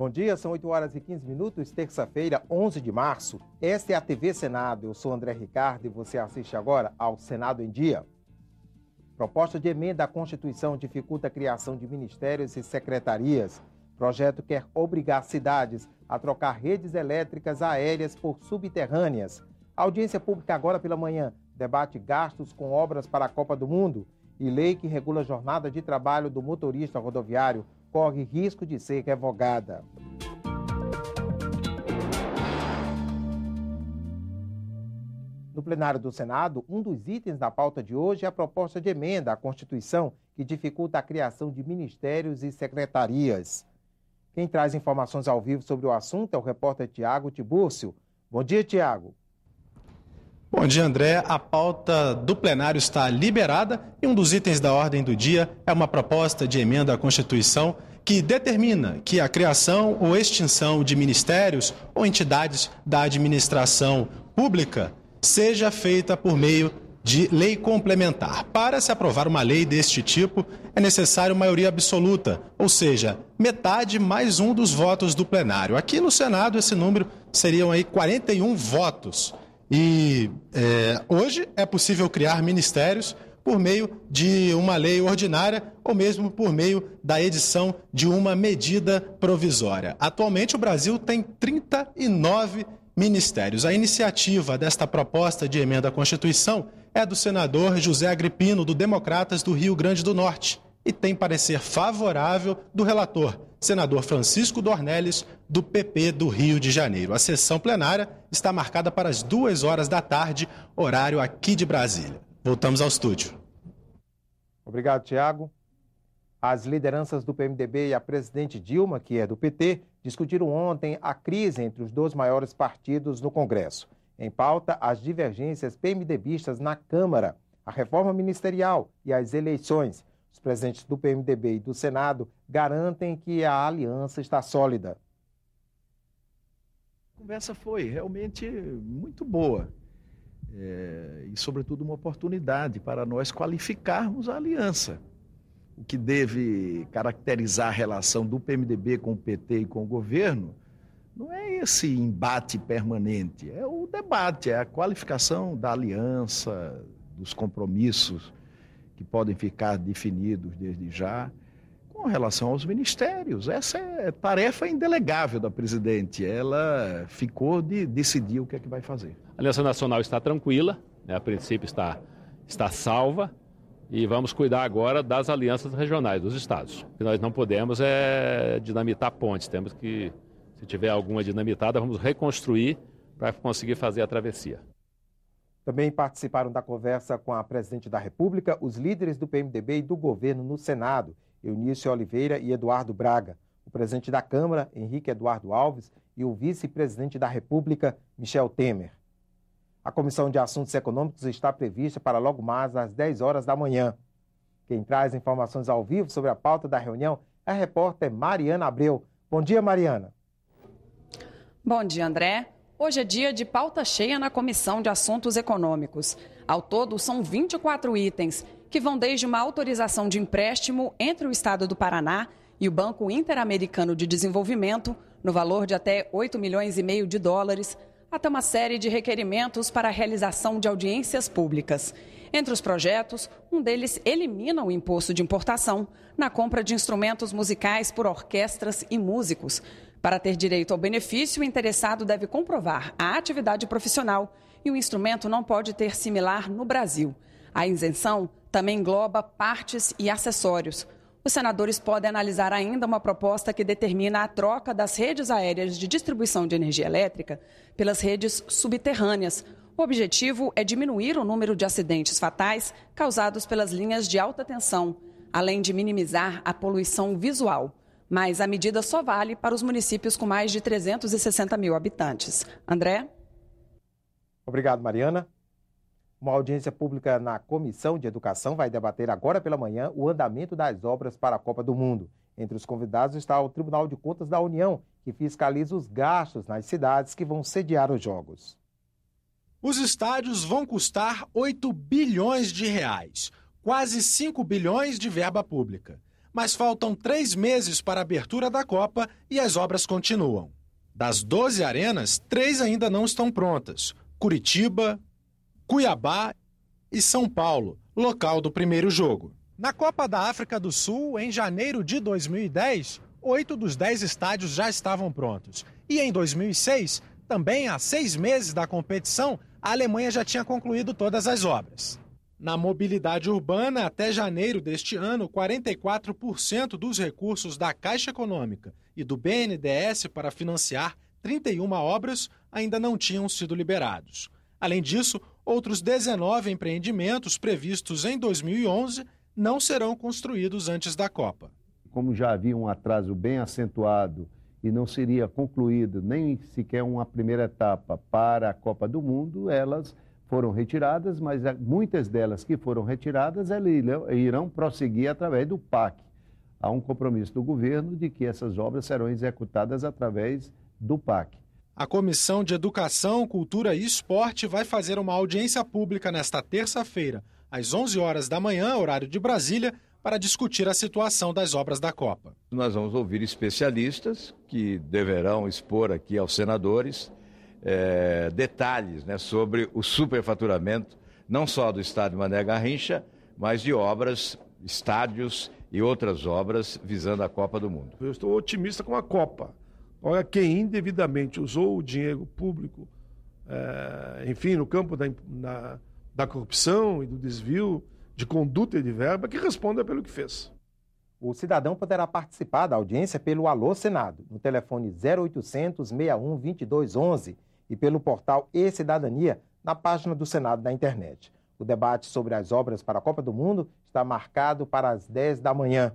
Bom dia, são 8 horas e 15 minutos, terça-feira, 11 de março. Esta é a TV Senado. Eu sou André Ricardo e você assiste agora ao Senado em Dia. Proposta de emenda à Constituição dificulta a criação de ministérios e secretarias. Projeto quer obrigar cidades a trocar redes elétricas aéreas por subterrâneas. A audiência pública agora pela manhã debate gastos com obras para a Copa do Mundo e lei que regula a jornada de trabalho do motorista rodoviário corre risco de ser revogada. No plenário do Senado, um dos itens da pauta de hoje é a proposta de emenda à Constituição que dificulta a criação de ministérios e secretarias. Quem traz informações ao vivo sobre o assunto é o repórter Tiago Tibúrcio. Bom dia, Tiago. Bom dia, André. A pauta do plenário está liberada e um dos itens da ordem do dia é uma proposta de emenda à Constituição que determina que a criação ou extinção de ministérios ou entidades da administração pública seja feita por meio de lei complementar. Para se aprovar uma lei deste tipo, é necessário maioria absoluta, ou seja, metade mais um dos votos do plenário. Aqui no Senado, esse número seriam aí 41 votos. E é, hoje é possível criar ministérios por meio de uma lei ordinária ou mesmo por meio da edição de uma medida provisória. Atualmente, o Brasil tem 39 ministérios. A iniciativa desta proposta de emenda à Constituição é do senador José Agripino, do Democratas do Rio Grande do Norte e tem parecer favorável do relator, senador Francisco Dornelles, do PP do Rio de Janeiro. A sessão plenária está marcada para as duas horas da tarde, horário aqui de Brasília. Voltamos ao estúdio. Obrigado, Tiago. As lideranças do PMDB e a presidente Dilma, que é do PT, discutiram ontem a crise entre os dois maiores partidos no Congresso. Em pauta, as divergências PMDBistas na Câmara, a reforma ministerial e as eleições. Os presidentes do PMDB e do Senado garantem que a aliança está sólida. A conversa foi realmente muito boa. É, e, sobretudo, uma oportunidade para nós qualificarmos a aliança. O que deve caracterizar a relação do PMDB com o PT e com o governo não é esse embate permanente, é o debate, é a qualificação da aliança, dos compromissos que podem ficar definidos desde já, com relação aos ministérios. Essa é tarefa indelegável da presidente. Ela ficou de decidir o que é que vai fazer. A Aliança Nacional está tranquila, né? a princípio está, está salva. E vamos cuidar agora das alianças regionais, dos estados. O que nós não podemos é dinamitar pontes. Temos que, se tiver alguma dinamitada, vamos reconstruir para conseguir fazer a travessia. Também participaram da conversa com a presidente da República os líderes do PMDB e do governo no Senado, Eunício Oliveira e Eduardo Braga, o presidente da Câmara, Henrique Eduardo Alves, e o vice-presidente da República, Michel Temer. A Comissão de Assuntos Econômicos está prevista para logo mais às 10 horas da manhã. Quem traz informações ao vivo sobre a pauta da reunião é a repórter Mariana Abreu. Bom dia, Mariana. Bom dia, André. Hoje é dia de pauta cheia na Comissão de Assuntos Econômicos. Ao todo, são 24 itens, que vão desde uma autorização de empréstimo entre o Estado do Paraná e o Banco Interamericano de Desenvolvimento, no valor de até 8 milhões e meio de dólares, até uma série de requerimentos para a realização de audiências públicas. Entre os projetos, um deles elimina o imposto de importação na compra de instrumentos musicais por orquestras e músicos. Para ter direito ao benefício, o interessado deve comprovar a atividade profissional e o instrumento não pode ter similar no Brasil. A isenção também engloba partes e acessórios. Os senadores podem analisar ainda uma proposta que determina a troca das redes aéreas de distribuição de energia elétrica pelas redes subterrâneas. O objetivo é diminuir o número de acidentes fatais causados pelas linhas de alta tensão, além de minimizar a poluição visual mas a medida só vale para os municípios com mais de 360 mil habitantes. André? Obrigado, Mariana. Uma audiência pública na Comissão de Educação vai debater agora pela manhã o andamento das obras para a Copa do Mundo. Entre os convidados está o Tribunal de Contas da União, que fiscaliza os gastos nas cidades que vão sediar os Jogos. Os estádios vão custar 8 bilhões de reais, quase 5 bilhões de verba pública mas faltam três meses para a abertura da Copa e as obras continuam. Das 12 arenas, três ainda não estão prontas: Curitiba, Cuiabá e São Paulo, local do primeiro jogo. Na Copa da África do Sul, em janeiro de 2010, oito dos dez estádios já estavam prontos. E em 2006, também há seis meses da competição, a Alemanha já tinha concluído todas as obras. Na mobilidade urbana, até janeiro deste ano, 44% dos recursos da Caixa Econômica e do BNDES para financiar 31 obras ainda não tinham sido liberados. Além disso, outros 19 empreendimentos previstos em 2011 não serão construídos antes da Copa. Como já havia um atraso bem acentuado e não seria concluído nem sequer uma primeira etapa para a Copa do Mundo, elas foram retiradas, mas muitas delas que foram retiradas elas irão prosseguir através do PAC. Há um compromisso do governo de que essas obras serão executadas através do PAC. A Comissão de Educação, Cultura e Esporte vai fazer uma audiência pública nesta terça-feira, às 11 horas da manhã, horário de Brasília, para discutir a situação das obras da Copa. Nós vamos ouvir especialistas que deverão expor aqui aos senadores é, detalhes né, sobre o superfaturamento, não só do estádio Mané Garrincha, mas de obras, estádios e outras obras visando a Copa do Mundo. Eu estou otimista com a Copa. Olha, quem indevidamente usou o dinheiro público, é, enfim, no campo da, na, da corrupção e do desvio de conduta e de verba, que responda pelo que fez. O cidadão poderá participar da audiência pelo Alô Senado, no telefone 0800 61 2211 e pelo portal e-Cidadania na página do Senado na internet. O debate sobre as obras para a Copa do Mundo está marcado para as 10 da manhã.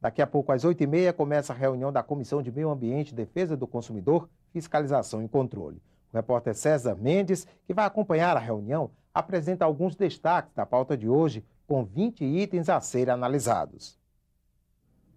Daqui a pouco, às 8h30, começa a reunião da Comissão de Meio Ambiente, Defesa do Consumidor, Fiscalização e Controle. O repórter César Mendes, que vai acompanhar a reunião, apresenta alguns destaques da pauta de hoje, com 20 itens a serem analisados.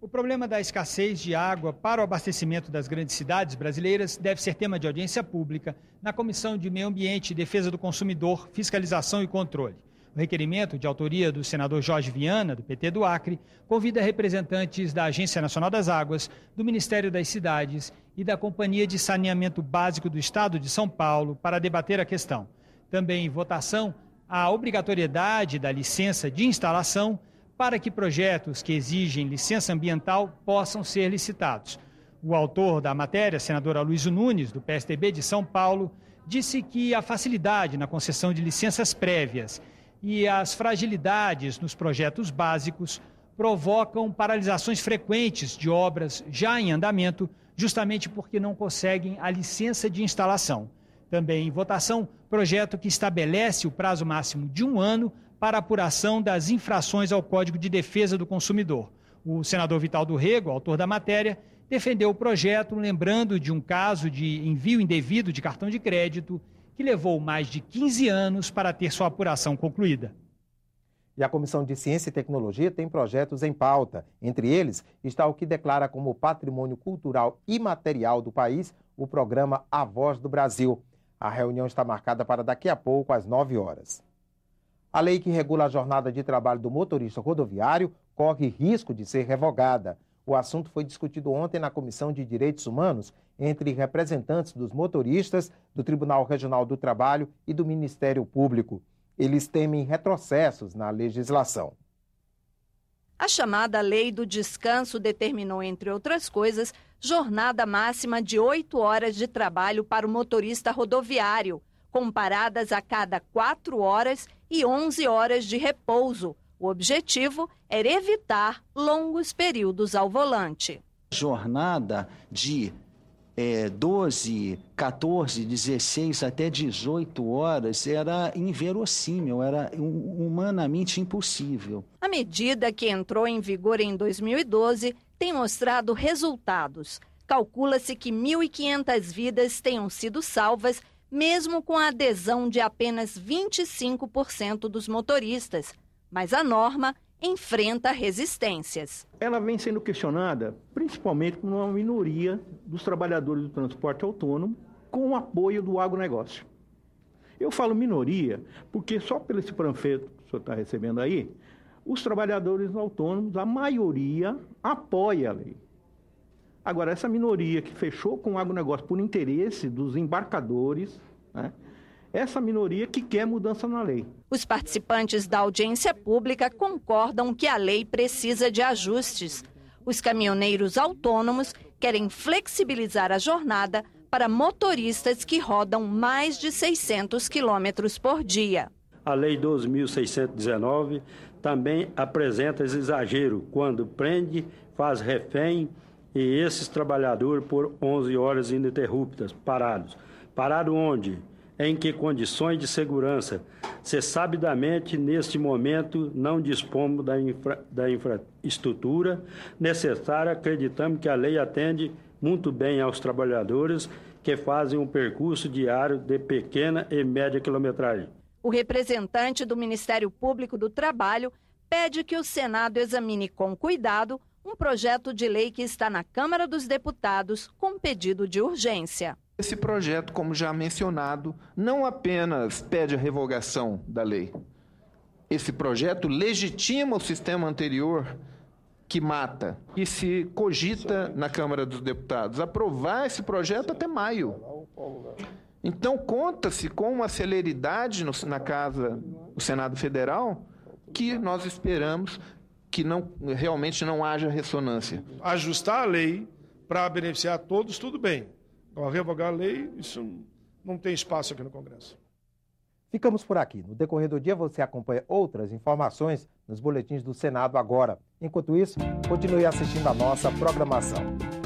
O problema da escassez de água para o abastecimento das grandes cidades brasileiras deve ser tema de audiência pública na Comissão de Meio Ambiente, Defesa do Consumidor, Fiscalização e Controle. O requerimento, de autoria do senador Jorge Viana, do PT do Acre, convida representantes da Agência Nacional das Águas, do Ministério das Cidades e da Companhia de Saneamento Básico do Estado de São Paulo para debater a questão. Também em votação, a obrigatoriedade da licença de instalação para que projetos que exigem licença ambiental possam ser licitados. O autor da matéria, senador Aloysio Nunes, do PSDB de São Paulo, disse que a facilidade na concessão de licenças prévias e as fragilidades nos projetos básicos provocam paralisações frequentes de obras já em andamento, justamente porque não conseguem a licença de instalação. Também em votação, projeto que estabelece o prazo máximo de um ano para apuração das infrações ao Código de Defesa do Consumidor. O senador Vital do Rego, autor da matéria, defendeu o projeto, lembrando de um caso de envio indevido de cartão de crédito que levou mais de 15 anos para ter sua apuração concluída. E a Comissão de Ciência e Tecnologia tem projetos em pauta. Entre eles está o que declara como patrimônio cultural imaterial do país o programa A Voz do Brasil. A reunião está marcada para daqui a pouco, às 9 horas. A lei que regula a jornada de trabalho do motorista rodoviário corre risco de ser revogada. O assunto foi discutido ontem na Comissão de Direitos Humanos entre representantes dos motoristas, do Tribunal Regional do Trabalho e do Ministério Público. Eles temem retrocessos na legislação. A chamada Lei do Descanso determinou, entre outras coisas, jornada máxima de oito horas de trabalho para o motorista rodoviário, comparadas a cada quatro horas e 11 horas de repouso. O objetivo era evitar longos períodos ao volante. Jornada de é, 12, 14, 16 até 18 horas era inverossímil, era humanamente impossível. A medida que entrou em vigor em 2012 tem mostrado resultados. Calcula-se que 1.500 vidas tenham sido salvas mesmo com a adesão de apenas 25% dos motoristas, mas a norma enfrenta resistências. Ela vem sendo questionada principalmente por uma minoria dos trabalhadores do transporte autônomo com o apoio do agronegócio. Eu falo minoria porque só pelo esse panfleto que o senhor está recebendo aí, os trabalhadores autônomos, a maioria apoia a lei. Agora, essa minoria que fechou com o agronegócio por interesse dos embarcadores, né? essa minoria que quer mudança na lei. Os participantes da audiência pública concordam que a lei precisa de ajustes. Os caminhoneiros autônomos querem flexibilizar a jornada para motoristas que rodam mais de 600 quilômetros por dia. A Lei 12.619 também apresenta esse exagero quando prende, faz refém e esses trabalhadores por 11 horas ininterruptas, parados. Parado onde? Em que condições de segurança? Se sabidamente, neste momento, não dispomos da, infra, da infraestrutura necessária, acreditamos que a lei atende muito bem aos trabalhadores que fazem um percurso diário de pequena e média quilometragem. O representante do Ministério Público do Trabalho pede que o Senado examine com cuidado um projeto de lei que está na Câmara dos Deputados com pedido de urgência. Esse projeto, como já mencionado, não apenas pede a revogação da lei. Esse projeto legitima o sistema anterior que mata. E se cogita na Câmara dos Deputados aprovar esse projeto até maio. Então, conta-se com uma celeridade no, na Casa do Senado Federal que nós esperamos que não, realmente não haja ressonância. Ajustar a lei para beneficiar todos, tudo bem. Agora, revogar a lei, isso não tem espaço aqui no Congresso. Ficamos por aqui. No decorrer do dia, você acompanha outras informações nos boletins do Senado agora. Enquanto isso, continue assistindo a nossa programação.